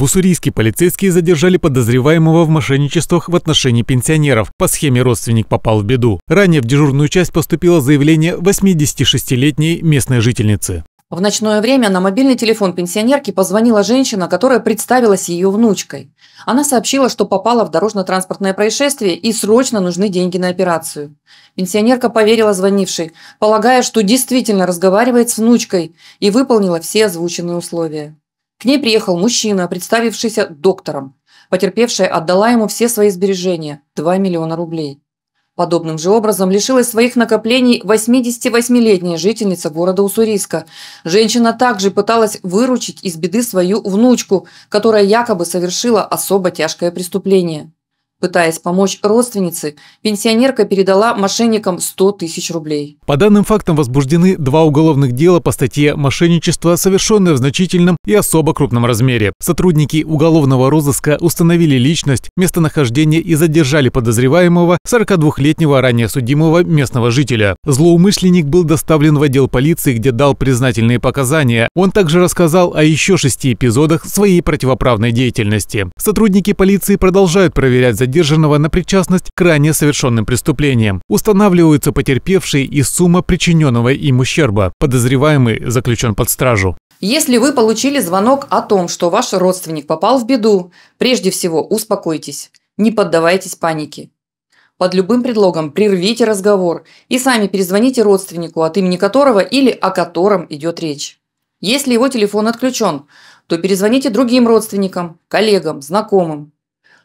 Уссурийске полицейские задержали подозреваемого в мошенничествах в отношении пенсионеров. По схеме родственник попал в беду. Ранее в дежурную часть поступило заявление 86-летней местной жительницы. В ночное время на мобильный телефон пенсионерки позвонила женщина, которая представилась ее внучкой. Она сообщила, что попала в дорожно-транспортное происшествие и срочно нужны деньги на операцию. Пенсионерка поверила звонившей, полагая, что действительно разговаривает с внучкой и выполнила все озвученные условия. К ней приехал мужчина, представившийся доктором. Потерпевшая отдала ему все свои сбережения – 2 миллиона рублей. Подобным же образом лишилась своих накоплений 88-летняя жительница города Уссурийска. Женщина также пыталась выручить из беды свою внучку, которая якобы совершила особо тяжкое преступление. Пытаясь помочь родственнице, пенсионерка передала мошенникам 100 тысяч рублей. По данным фактам возбуждены два уголовных дела по статье «Мошенничество, совершенное в значительном и особо крупном размере». Сотрудники уголовного розыска установили личность, местонахождение и задержали подозреваемого 42-летнего ранее судимого местного жителя. Злоумышленник был доставлен в отдел полиции, где дал признательные показания. Он также рассказал о еще шести эпизодах своей противоправной деятельности. Сотрудники полиции продолжают проверять задержанных задержанного на причастность к ранее совершенным преступлениям. Устанавливаются потерпевшие и сумма причиненного им ущерба. Подозреваемый заключен под стражу. Если вы получили звонок о том, что ваш родственник попал в беду, прежде всего успокойтесь, не поддавайтесь панике. Под любым предлогом прервите разговор и сами перезвоните родственнику, от имени которого или о котором идет речь. Если его телефон отключен, то перезвоните другим родственникам, коллегам, знакомым.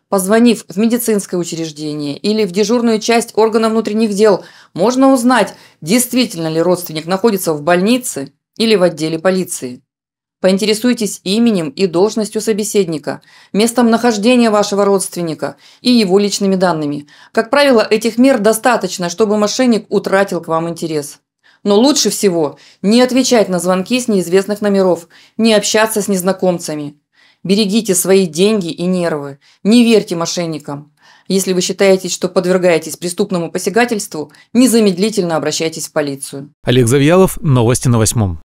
Позвонив в медицинское учреждение или в дежурную часть органа внутренних дел, можно узнать, действительно ли родственник находится в больнице или в отделе полиции. Поинтересуйтесь именем и должностью собеседника, местом нахождения вашего родственника и его личными данными. Как правило, этих мер достаточно, чтобы мошенник утратил к вам интерес. Но лучше всего не отвечать на звонки с неизвестных номеров, не общаться с незнакомцами. Берегите свои деньги и нервы. Не верьте мошенникам. Если вы считаете, что подвергаетесь преступному посягательству, незамедлительно обращайтесь в полицию. Олег Завьялов, новости на восьмом.